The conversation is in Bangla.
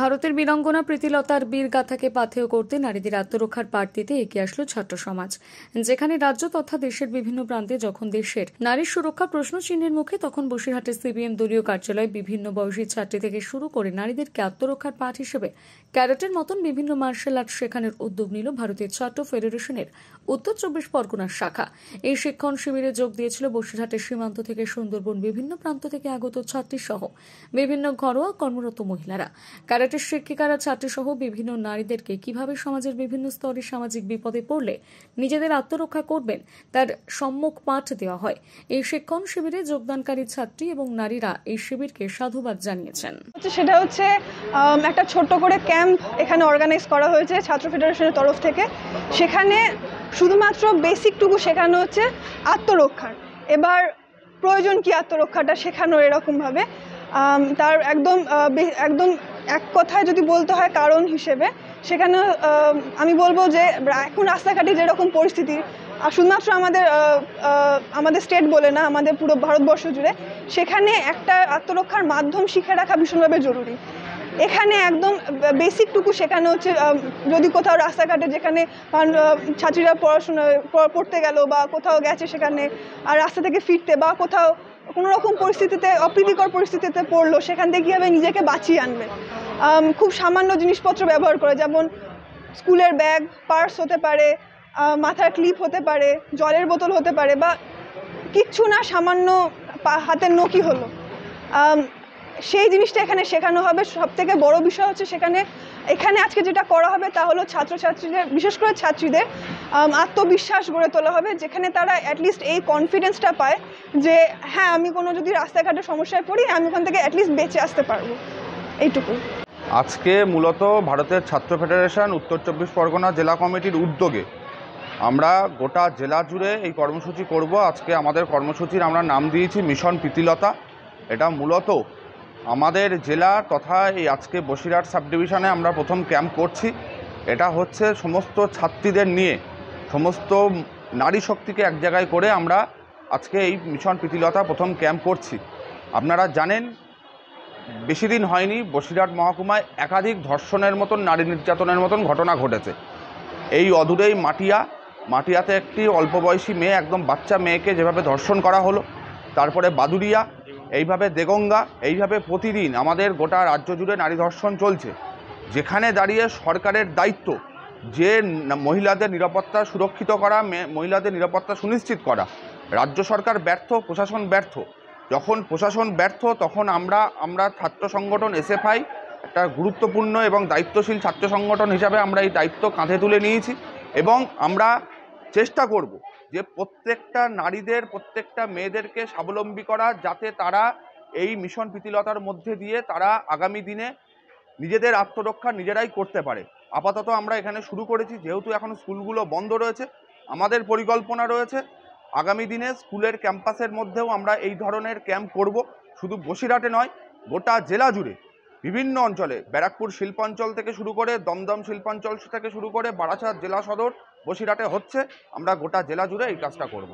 ভারতের বীরাঙ্গনা প্রীতিলতার বীরগাথাকে পাথেয় করতে নারীদের আত্মরক্ষার পাঠ দিতে এগিয়ে আসলো ছাত্র সমাজ যেখানে রাজ্য তথা দেশের বিভিন্ন প্রান্তে যখন দেশের নারী সুরক্ষা প্রশ্ন চিহ্নের মুখে তখন বসিরহাটের সিবিএম দলীয় কার্যালয়ে বিভিন্ন বয়সী ছাত্রী থেকে শুরু করে নারীদেরকে আত্মরক্ষার পাঠ হিসেবে ক্যারেটের মতন বিভিন্ন মার্শাল আর্ট শেখানোর উদ্যোগ নিল ভারতীয় ছাত্র ফেডারেশনের উত্তর চব্বিশ পরগনার শাখা এই শিক্ষণ শিবিরে যোগ দিয়েছিল বসিরহাটের সীমান্ত থেকে সুন্দরবন বিভিন্ন প্রান্ত থেকে আগত ছাত্রী সহ বিভিন্ন ঘরোয়া কর্মরত মহিলারা ক্যারাটে শিক্ষিকারা ছাত্রসহ বিভিন্ন নারীদেরকে কিভাবে সমাজের বিভিন্ন স্তরে সামাজিক বিপদে পড়লে নিজেদের আত্মরক্ষা করবেন তার সম্মুখ পাঠ দেওয়া হয় এই শিক্ষণ শিবিরে যোগদানকারী ছাত্রী এবং নারীরা এই শিবিরকে সাধুবাদ জানিয়েছেন সেটা হচ্ছে একটা ছোট্ট করে ক্যাম্প এখানে অর্গানাইজ করা হয়েছে ছাত্র ফেডারেশনের তরফ থেকে সেখানে শুধুমাত্র বেসিকটুকু শেখানো হচ্ছে আত্মরক্ষার এবার প্রয়োজন কি আত্মরক্ষাটা শেখানো এরকমভাবে তার একদম একদম কথায় যদি বলতে হয় কারণ হিসেবে সেখানে আমি বলবো যে এখন রাস্তাঘাটে যেরকম পরিস্থিতি আর শুধুমাত্র আমাদের আমাদের স্টেট বলে না আমাদের পুরো ভারতবর্ষ জুড়ে সেখানে একটা আত্মরক্ষার মাধ্যম শিখে রাখা ভীষণভাবে জরুরি এখানে একদম বেসিকটুকু শেখানো হচ্ছে যদি কোথাও রাস্তাঘাটে যেখানে ছাত্রীরা পড়াশোনা পড়তে গেল বা কোথাও গেছে সেখানে আর রাস্তা থেকে ফিরতে বা কোথাও কোনো রকম পরিস্থিতিতে অপ্রীতিকর পরিস্থিতিতে পড়লো সেখান থেকে কীভাবে নিজেকে বাঁচিয়ে আনবে খুব সামান্য জিনিসপত্র ব্যবহার করে যেমন স্কুলের ব্যাগ পার্স হতে পারে মাথার ক্লিপ হতে পারে জলের বোতল হতে পারে বা কিচ্ছু না সামান্য হাতের নকি হলো সেই জিনিসটা এখানে শেখানো হবে সব থেকে বড় বিষয় হচ্ছে সেখানে এখানে আজকে যেটা করা হবে তা হলো ছাত্রছাত্রীদের বিশেষ করে ছাত্রীদের আত্মবিশ্বাস গড়ে তোলা হবে যেখানে তারা অ্যাটলিস্ট এই কনফিডেন্সটা পায় যে হ্যাঁ আমি কোনো যদি রাস্তাঘাটে সমস্যায় পড়ি আমি ওখান থেকে অ্যাটলিস্ট বেঁচে আসতে পারবো এইটুকু আজকে মূলত ভারতের ছাত্র ফেডারেশন উত্তর চব্বিশ পরগনা জেলা কমিটির উদ্যোগে আমরা গোটা জেলা জুড়ে এই কর্মসূচি করব আজকে আমাদের কর্মসূচির আমরা নাম দিয়েছি মিশন প্রীতিলতা এটা মূলত আমাদের জেলা তথা এই আজকে বসিরহাট সাবডিভিশনে আমরা প্রথম ক্যাম্প করছি এটা হচ্ছে সমস্ত ছাত্রীদের নিয়ে সমস্ত নারী শক্তিকে এক জায়গায় করে আমরা আজকে এই মিশন প্রীতিলতা প্রথম ক্যাম্প করছি আপনারা জানেন বেশি দিন হয়নি বসিরহাট মহকুমায় একাধিক ধর্ষণের মতন নারী নির্যাতনের মতন ঘটনা ঘটেছে এই অদূরেই মাটিয়া মাটিয়াতে একটি অল্প বয়সী মেয়ে একদম বাচ্চা মেয়েকে যেভাবে ধর্ষণ করা হলো তারপরে বাদুরিয়া এইভাবে দেগঙ্গা এইভাবে প্রতিদিন আমাদের গোটা রাজ্য জুড়ে নারী ধর্ষণ চলছে যেখানে দাঁড়িয়ে সরকারের দায়িত্ব যে মহিলাদের নিরাপত্তা সুরক্ষিত করা মহিলাদের নিরাপত্তা সুনিশ্চিত করা রাজ্য সরকার ব্যর্থ প্রশাসন ব্যর্থ যখন প্রশাসন ব্যর্থ তখন আমরা আমরা ছাত্র সংগঠন এসএফআই একটা গুরুত্বপূর্ণ এবং দায়িত্বশীল ছাত্র সংগঠন হিসাবে আমরা এই দায়িত্ব কাঁধে তুলে নিয়েছি এবং আমরা চেষ্টা করব যে প্রত্যেকটা নারীদের প্রত্যেকটা মেয়েদেরকে স্বাবলম্বী করা যাতে তারা এই মিশন প্রীতিলতার মধ্যে দিয়ে তারা আগামী দিনে নিজেদের আত্মরক্ষা নিজেরাই করতে পারে আপাতত আমরা এখানে শুরু করেছি যেহেতু এখন স্কুলগুলো বন্ধ রয়েছে আমাদের পরিকল্পনা রয়েছে আগামী দিনে স্কুলের ক্যাম্পাসের মধ্যেও আমরা এই ধরনের ক্যাম্প করব শুধু বসিরহাটে নয় গোটা জেলা জুড়ে বিভিন্ন অঞ্চলে ব্যারাকপুর শিল্পাঞ্চল থেকে শুরু করে দমদম শিল্পাঞ্চল থেকে শুরু করে বারাসাত জেলা সদর বসিরহাটে হচ্ছে আমরা গোটা জেলা জুড়ে এই কাজটা করব